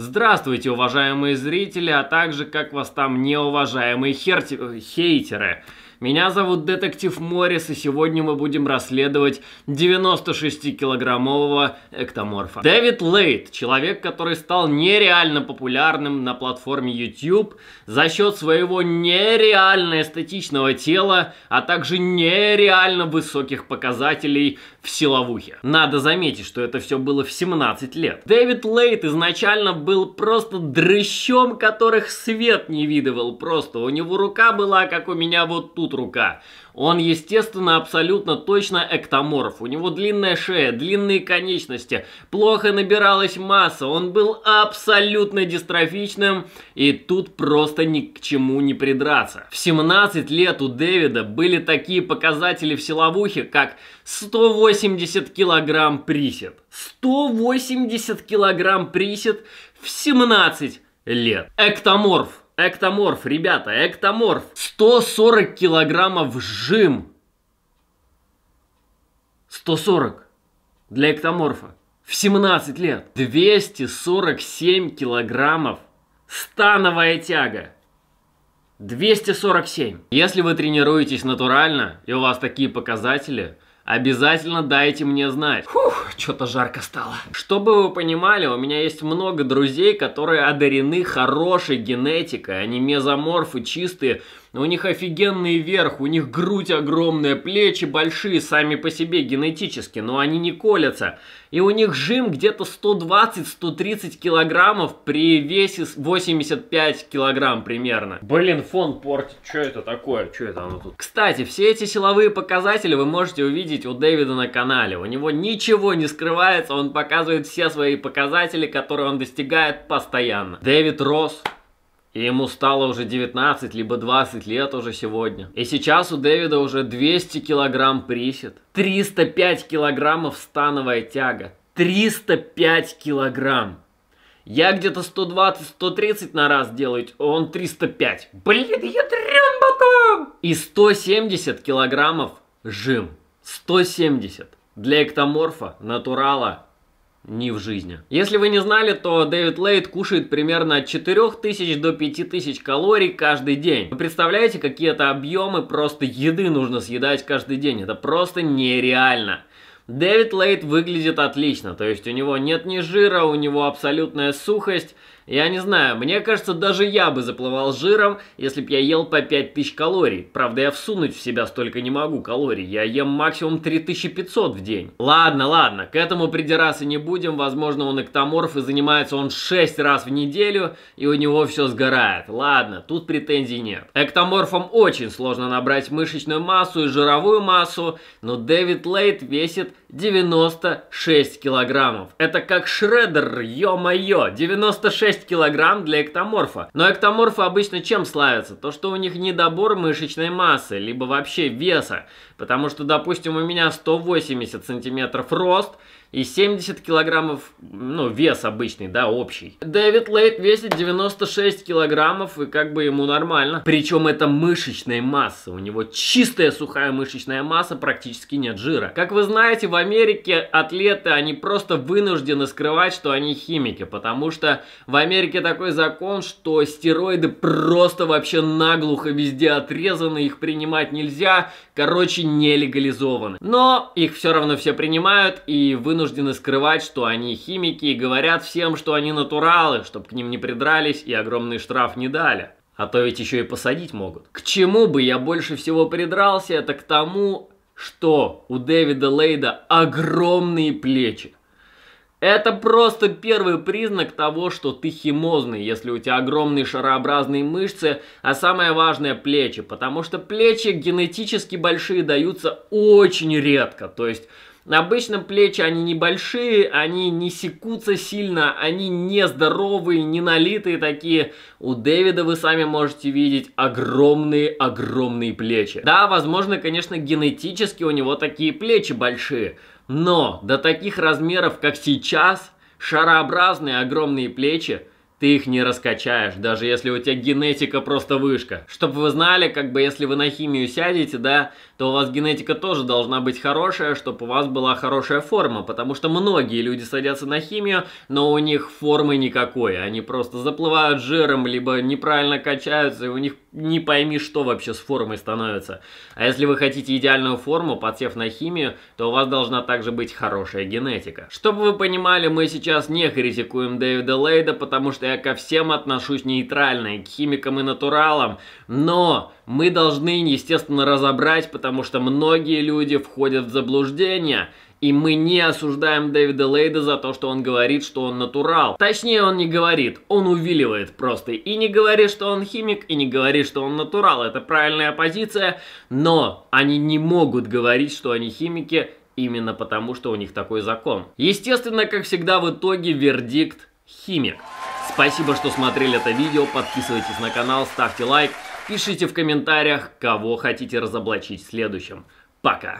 Здравствуйте, уважаемые зрители, а также, как вас там, неуважаемые херти... Э, хейтеры. Меня зовут детектив Моррис, и сегодня мы будем расследовать 96-килограммового эктоморфа. Дэвид Лейт, человек, который стал нереально популярным на платформе YouTube за счет своего нереально эстетичного тела, а также нереально высоких показателей в силовухе. Надо заметить, что это все было в 17 лет. Дэвид Лейт изначально был просто дрыщом, которых свет не видывал просто. У него рука была, как у меня вот тут тут рука. Он, естественно, абсолютно точно эктоморф. У него длинная шея, длинные конечности, плохо набиралась масса, он был абсолютно дистрофичным, и тут просто ни к чему не придраться. В 17 лет у Дэвида были такие показатели в силовухе, как 180 килограмм присед. 180 килограмм присед в 17 лет. Эктоморф. Эктоморф, ребята, эктоморф. 140 килограммов жим. 140 для эктоморфа. В 17 лет. 247 килограммов. Становая тяга. 247. Если вы тренируетесь натурально и у вас такие показатели – Обязательно дайте мне знать. Фух, что-то жарко стало. Чтобы вы понимали, у меня есть много друзей, которые одарены хорошей генетикой. Они мезоморфы, чистые у них офигенный верх, у них грудь огромная, плечи большие сами по себе генетически, но они не колятся. И у них жим где-то 120-130 килограммов при весе 85 килограмм примерно. Блин, фон портит. Что это такое? Что это оно тут? Кстати, все эти силовые показатели вы можете увидеть у Дэвида на канале. У него ничего не скрывается, он показывает все свои показатели, которые он достигает постоянно. Дэвид рос, и ему стало уже 19, либо 20 лет уже сегодня. И сейчас у Дэвида уже 200 килограмм присед, 305 килограммов становая тяга. 305 килограмм. Я где-то 120-130 на раз делаю, он 305. Блин, я трен потом! И 170 килограммов жим. 170. Для эктоморфа, натурала, ни в жизни. Если вы не знали, то Дэвид Лейт кушает примерно от 4000 до 5000 калорий каждый день. Вы представляете, какие это объемы просто еды нужно съедать каждый день? Это просто нереально. Дэвид Лейт выглядит отлично, то есть у него нет ни жира, у него абсолютная сухость, я не знаю, мне кажется, даже я бы заплывал жиром, если б я ел по 5000 калорий. Правда, я всунуть в себя столько не могу калорий. Я ем максимум 3500 в день. Ладно, ладно, к этому придираться не будем. Возможно, он эктоморф и занимается он 6 раз в неделю, и у него все сгорает. Ладно, тут претензий нет. Эктоморфам очень сложно набрать мышечную массу и жировую массу, но Дэвид Лейт весит 96 килограммов. Это как Шреддер, ё-моё, 96 6 килограмм для эктоморфа. Но эктоморфы обычно чем славятся? То, что у них недобор мышечной массы, либо вообще веса. Потому что, допустим, у меня 180 сантиметров рост, и 70 килограммов, ну, вес обычный, да, общий. Дэвид Лейт весит 96 килограммов, и как бы ему нормально. Причем это мышечная масса, у него чистая сухая мышечная масса, практически нет жира. Как вы знаете, в Америке атлеты, они просто вынуждены скрывать, что они химики, потому что в Америке Америке такой закон, что стероиды просто вообще наглухо везде отрезаны, их принимать нельзя, короче, не легализованы. Но их все равно все принимают и вынуждены скрывать, что они химики и говорят всем, что они натуралы, чтобы к ним не придрались и огромный штраф не дали. А то ведь еще и посадить могут. К чему бы я больше всего придрался, это к тому, что у Дэвида Лейда огромные плечи. Это просто первый признак того, что ты химозный, если у тебя огромные шарообразные мышцы, а самое важное – плечи, потому что плечи генетически большие даются очень редко, то есть Обычно плечи, они небольшие, они не секутся сильно, они не здоровые, не налитые такие. У Дэвида вы сами можете видеть огромные-огромные плечи. Да, возможно, конечно, генетически у него такие плечи большие, но до таких размеров, как сейчас, шарообразные огромные плечи, ты их не раскачаешь, даже если у тебя генетика просто вышка. Чтобы вы знали, как бы если вы на химию сядете, да, то у вас генетика тоже должна быть хорошая, чтобы у вас была хорошая форма, потому что многие люди садятся на химию, но у них формы никакой, они просто заплывают жиром, либо неправильно качаются, и у них не пойми, что вообще с формой становится. А если вы хотите идеальную форму, подсев на химию, то у вас должна также быть хорошая генетика. Чтобы вы понимали, мы сейчас не критикуем Дэвида Лейда, потому что я ко всем отношусь нейтрально, и к химикам и натуралам, но мы должны, естественно, разобрать, потому что многие люди входят в заблуждение, и мы не осуждаем Дэвида Лейда за то, что он говорит, что он натурал. Точнее, он не говорит, он увиливает просто. И не говорит, что он химик, и не говорит, что он натурал. Это правильная позиция, но они не могут говорить, что они химики, именно потому, что у них такой закон. Естественно, как всегда, в итоге вердикт химик. Спасибо, что смотрели это видео, подписывайтесь на канал, ставьте лайк. Пишите в комментариях, кого хотите разоблачить в следующем. Пока!